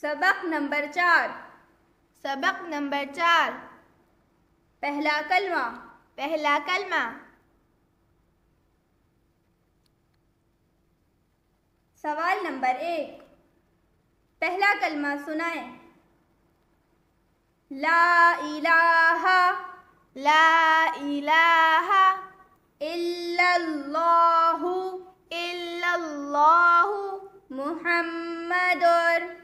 सबक नंबर चार सबक नंबर चार पहला कलमा पहला कलमा सवाल नंबर एक पहला कलमा सुनाए ला इलाहा ला इलाहा इल्लल्लाहु इल्लल्लाहु मुहम्मदुर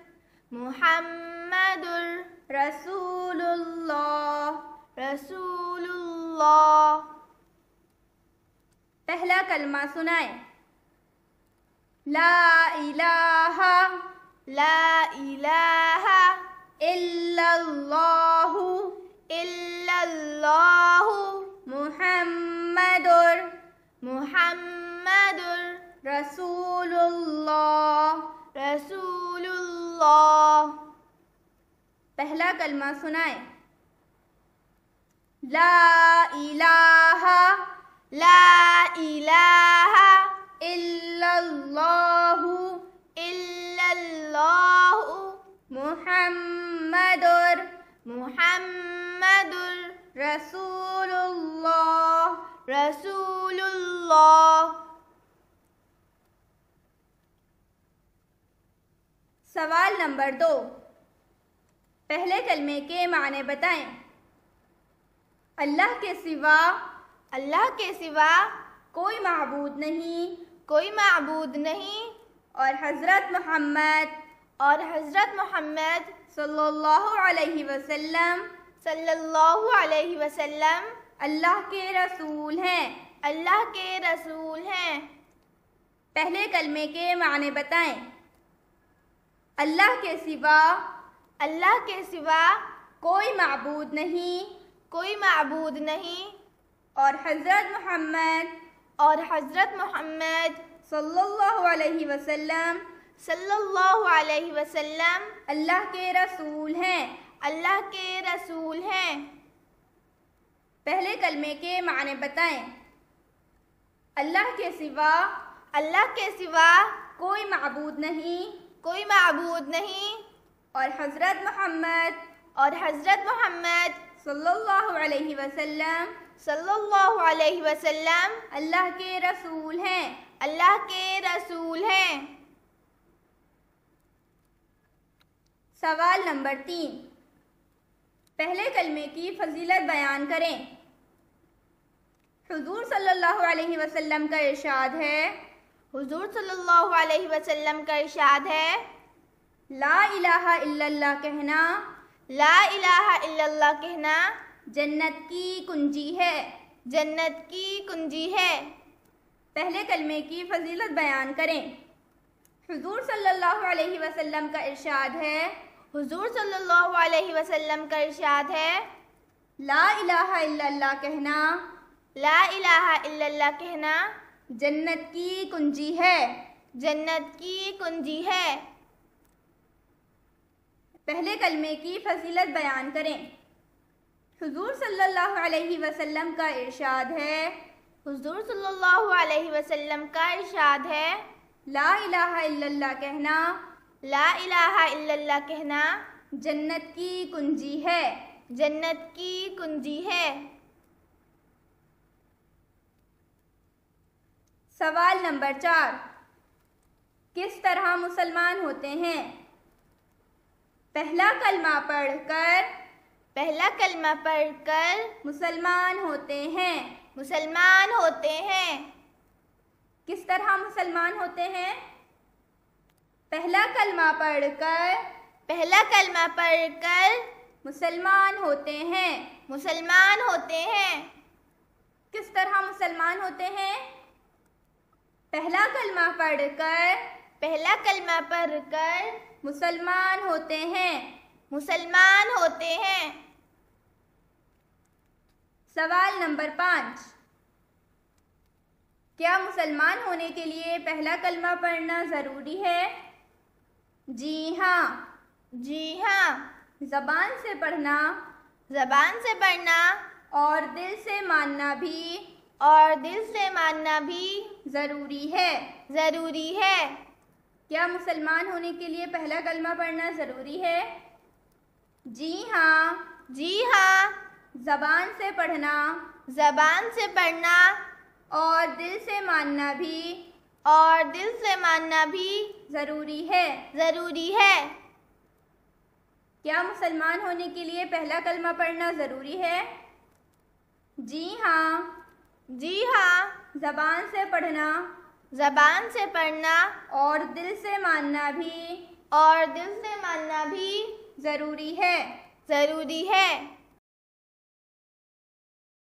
मुहम्मदुर रसूलुल्लाह रसूलुल्लाह पहला कलमा सुनाए ला इलाहा ला इलाहा इल्लल्लाहु इल्लल्लाहु मुहम्मदुर मुहम्मदुर रसूलुल्लाह रसूलुल्लाह पहला कलमा सुनाए ला इलाहा ला इलाहा इल्लल्लाहु इल्लल्लाहु मुहम्मदुर मुहम्मदुर रसूलुल्लाह रसूलुल्लाह सवाल नंबर दो पहले कलमे के माने बताएं अल्लाह के सिवा अल्लाह के सिवा कोई मबूद नहीं कोई मबूद नहीं और हज़रत मोहम्मद और हज़रत मोहम्मद अलैहि वसल्लम सल्लल्लाहु अलैहि वसल्लम अल्लाह के रसूल हैं अल्लाह के रसूल हैं पहले कलमे के माने बताएं अल्लाह के सिवा अल्लाह के सिवा कोई मबूद नहीं कोई मबूद नहीं और हज़रत मोहम्मद और हज़रत मोहम्मद सल्लल्लाहु अलैहि वसल्लम सल्लल्लाहु अलैहि वसल्लम अल्लाह के रसूल हैं अल्लाह के रसूल हैं पहले कलमे के माने बताएं अल्लाह के सिवा अल्लाह के सिवा कोई मबूद नहीं कोई मबूद नहीं और हज़रत मोहम्मद और हज़रत मोहम्मद सल्लल्लाहु अलैहि वसल्लम सल्लल्लाहु अलैहि वसल्लम अल्लाह के रसूल हैं अल्लाह के रसूल हैं सवाल नंबर तीन पहले कलमे की फजीलत बयान करें हुजूर सल्लल्लाहु अलैहि वसल्लम का इरशाद है हुजूर सल्लल्लाहु अलैहि वसल्लम का इरशाद है ला इलाहा इल्लल्लाह कहना ला इलाहा इल्लल्लाह कहना जन्नत की कुंजी है जन्नत की कुंजी है पहले कलमे की फजीलत बयान करें हुजूर सल्लल्लाहु अलैहि वसल्लम का इरशाद है हुजूर सल्लल्लाहु अलैहि वसल्लम का इरशाद है ला इलाहा इल्लल्लाह कहना ला इलाहा इल्लल्लाह कहना जन्नत की कुंजी है जन्नत की कुंजी है पहले कलमे की फजीलत बयान करें हुजूर सल्लल्लाहु अलैहि वसल्लम का इरशाद है हुजूर सल्लल्लाहु अलैहि वसल्लम का इरशाद है ला इलाहा इल्लल्लाह कहना ला इलाहा इल्लल्लाह कहना जन्नत की कुंजी है जन्नत की कुंजी है सवाल नंबर चार किस तरह मुसलमान होते हैं पहला कलमा पढ़कर पहला कलमा पढ़कर मुसलमान होते हैं मुसलमान होते हैं किस तरह मुसलमान होते हैं पहला कलमा पढ़कर पहला कलमा पढ़कर मुसलमान होते हैं मुसलमान होते हैं किस तरह मुसलमान होते हैं पहला कलमा पढ़कर पहला कलमा पढ़कर मुसलमान होते हैं मुसलमान होते हैं सवाल नंबर पाँच क्या मुसलमान होने के लिए पहला कलमा पढ़ना ज़रूरी है जी हाँ जी हाँ ज़बान से पढ़ना ज़बान से पढ़ना और दिल से मानना भी और दिल से मानना भी ज़रूरी है ज़रूरी है क्या मुसलमान होने के लिए पहला कलमा पढ़ना ज़रूरी है जी हाँ जी हाँ ज़बान से पढ़ना ज़बान से पढ़ना और दिल से मानना भी और दिल से मानना भी ज़रूरी है ज़रूरी है क्या मुसलमान होने के लिए पहला कलमा पढ़ना ज़रूरी है जी हाँ जी हाँ ज़बान से पढ़ना जबान से पढ़ना और दिल से मानना भी और दिल से मानना भी ज़रूरी है ज़रूरी है